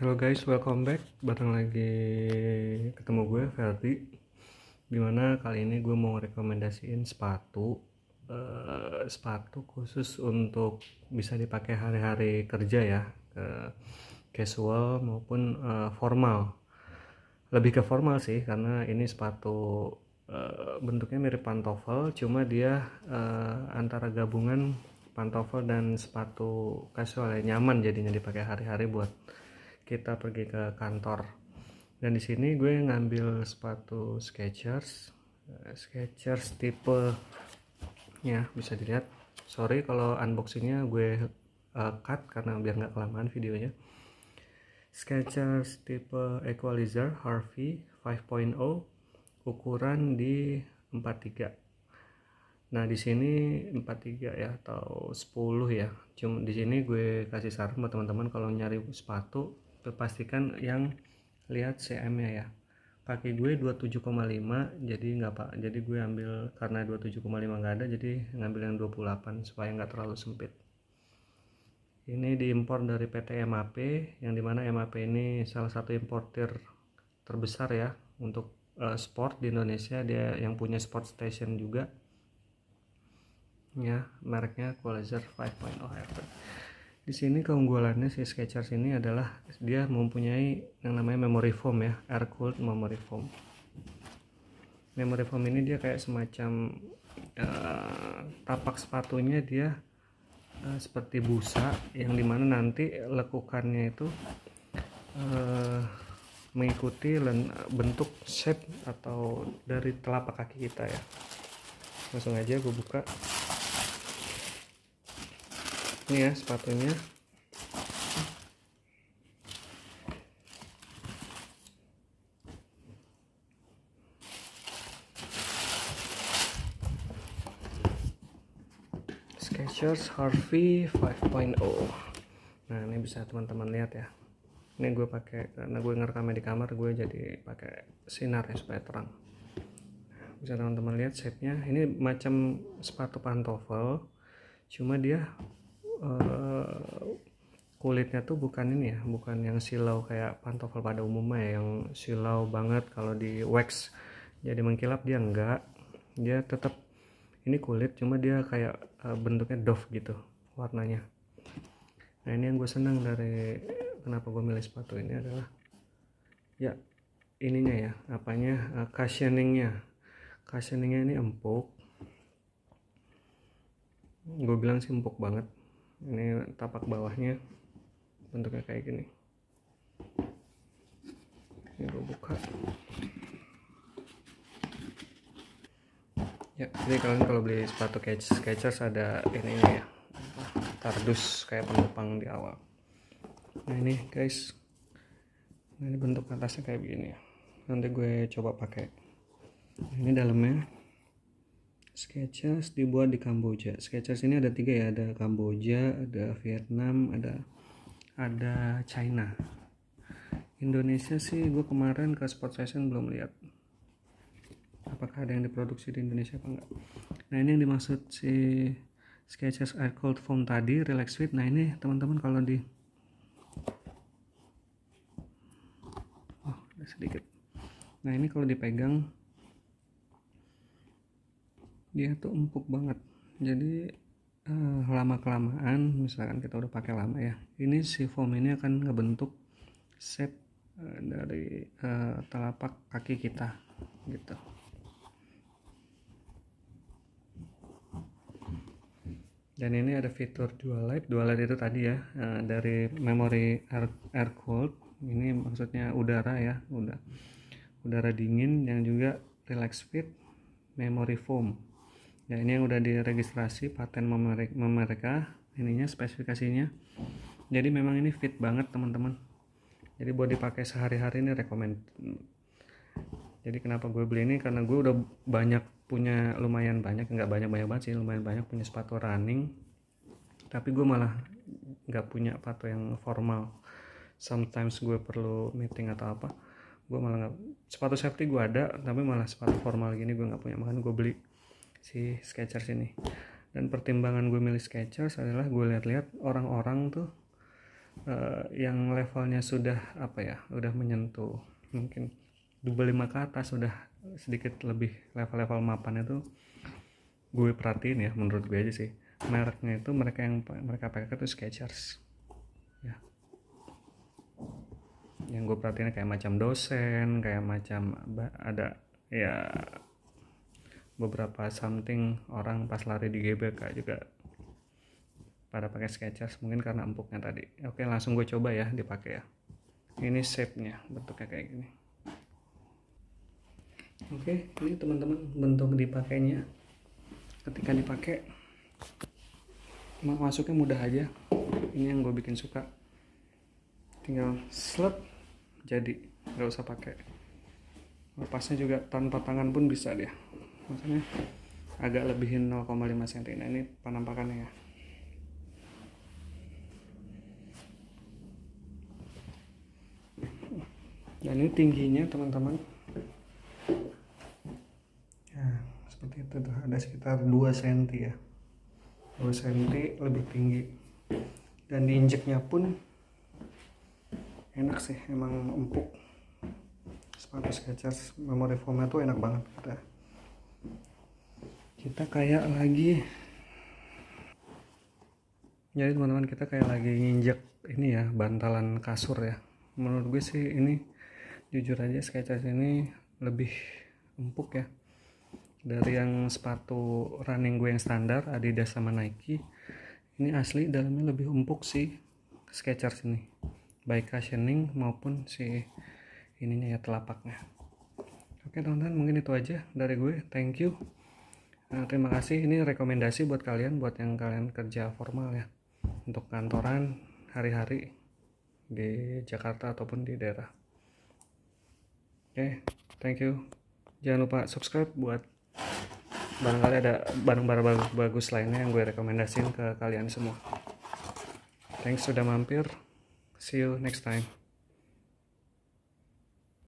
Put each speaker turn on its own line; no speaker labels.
Halo guys, welcome back. batang lagi ketemu gue Ferdi. Dimana kali ini gue mau rekomendasiin sepatu, uh, sepatu khusus untuk bisa dipakai hari-hari kerja ya, uh, casual maupun uh, formal. Lebih ke formal sih, karena ini sepatu uh, bentuknya mirip pantofel, cuma dia uh, antara gabungan pantofel dan sepatu casual ya nyaman jadinya dipakai hari-hari buat kita pergi ke kantor dan di sini gue ngambil sepatu Skechers Skechers tipe ya bisa dilihat sorry kalau unboxingnya gue uh, cut karena biar nggak kelamaan videonya Skechers tipe Equalizer Harvey 5.0 ukuran di 43 Nah, di sini 43 ya atau 10 ya. Cuma di sini gue kasih saran buat teman-teman kalau nyari sepatu pastikan yang lihat CM nya ya kaki gue 27,5 jadi nggak pak jadi gue ambil karena 27,5 nggak ada jadi ngambil yang 28 supaya nggak terlalu sempit ini diimpor dari PT MAP yang dimana MAP ini salah satu importer terbesar ya untuk uh, sport di Indonesia dia yang punya sport station juga ya mereknya Qualizer 5.0 Hybrid di sini keunggulannya si Skechers ini adalah dia mempunyai yang namanya memory foam ya air cooled memory foam memory foam ini dia kayak semacam uh, tapak sepatunya dia uh, seperti busa yang dimana nanti lekukannya itu uh, mengikuti bentuk shape atau dari telapak kaki kita ya langsung aja gue buka ini ya sepatunya Skechers Harvey 5.0 nah ini bisa teman-teman lihat ya ini gue pakai karena gue ngerekamnya di kamar gue jadi pakai sinar ya supaya terang bisa teman-teman lihat setnya. ini macam sepatu pantofel cuma dia Eh, kulitnya tuh bukan ini ya bukan yang silau kayak pantofel pada umumnya ya, yang silau banget kalau di wax jadi mengkilap dia enggak dia tetap ini kulit cuma dia kayak uh, bentuknya doff gitu warnanya nah ini yang gue senang dari kenapa gue milih sepatu ini adalah ya ininya ya apanya uh, cushioningnya cushioningnya ini empuk gue bilang sih empuk banget ini tapak bawahnya bentuknya kayak gini ini gue buka ya jadi kalian kalau beli sepatu Skechers ada ini ya kardus kayak penopang di awal nah ini guys nah, ini bentuk atasnya kayak begini ya nanti gue coba pakai ini dalamnya Skechers dibuat di Kamboja. Skechers ini ada tiga ya, ada Kamboja, ada Vietnam, ada ada China. Indonesia sih gue kemarin ke spot fashion belum lihat apakah ada yang diproduksi di Indonesia apa enggak. Nah ini yang dimaksud si Skechers Air Cold Foam tadi, Relax Fit. Nah ini teman-teman kalau di oh, sedikit. Nah ini kalau dipegang dia tuh empuk banget jadi eh, lama kelamaan misalkan kita udah pakai lama ya ini si foam ini akan ngebentuk shape eh, dari eh, telapak kaki kita gitu dan ini ada fitur dual light dual light itu tadi ya eh, dari memory air, air cold ini maksudnya udara ya udah udara dingin yang juga relax fit memory foam ya ini yang udah diregistrasi paten mereka ininya spesifikasinya jadi memang ini fit banget teman-teman jadi buat dipakai sehari-hari ini rekomend jadi kenapa gue beli ini karena gue udah banyak punya lumayan banyak nggak banyak banyak banget sih lumayan banyak punya sepatu running tapi gue malah nggak punya sepatu yang formal sometimes gue perlu meeting atau apa gue malah nggak sepatu safety gue ada tapi malah sepatu formal gini gue nggak punya makanya gue beli si Skechers ini dan pertimbangan gue milih Skechers adalah gue lihat-lihat orang-orang tuh uh, yang levelnya sudah apa ya udah menyentuh mungkin double lima ke atas sudah sedikit lebih level-level mapan itu gue perhatiin ya menurut gue aja sih mereknya itu mereka yang mereka pakai itu Skechers ya yang gue perhatiin kayak macam dosen kayak macam ada ya beberapa something orang pas lari di GBK juga pada pakai Skechers mungkin karena empuknya tadi oke langsung gue coba ya dipakai ya ini shape-nya bentuknya kayak gini oke ini teman-teman bentuk dipakainya ketika dipakai masuknya mudah aja ini yang gue bikin suka tinggal slot jadi nggak usah pakai lepasnya juga tanpa tangan pun bisa dia maksudnya agak lebihin 0,5 cm nah ini penampakannya ya dan ini tingginya teman-teman ya seperti itu tuh ada sekitar 2 cm ya 2 cm lebih tinggi dan diinjeknya pun enak sih emang empuk sepatu sketchers memori foamnya tuh enak banget kita kita kayak lagi jadi ya, teman-teman kita kayak lagi nginjek ini ya bantalan kasur ya menurut gue sih ini jujur aja Skechers ini lebih empuk ya dari yang sepatu running gue yang standar Adidas sama Nike ini asli dalamnya lebih empuk sih Skechers ini baik cushioning maupun si ininya ya telapaknya oke teman-teman mungkin itu aja dari gue thank you Nah, terima kasih ini rekomendasi buat kalian buat yang kalian kerja formal ya untuk kantoran hari-hari di Jakarta ataupun di daerah. Oke, okay, thank you. Jangan lupa subscribe buat barangkali ada barang-barang bagus lainnya yang gue rekomendasiin ke kalian semua. Thanks sudah mampir. See you next time.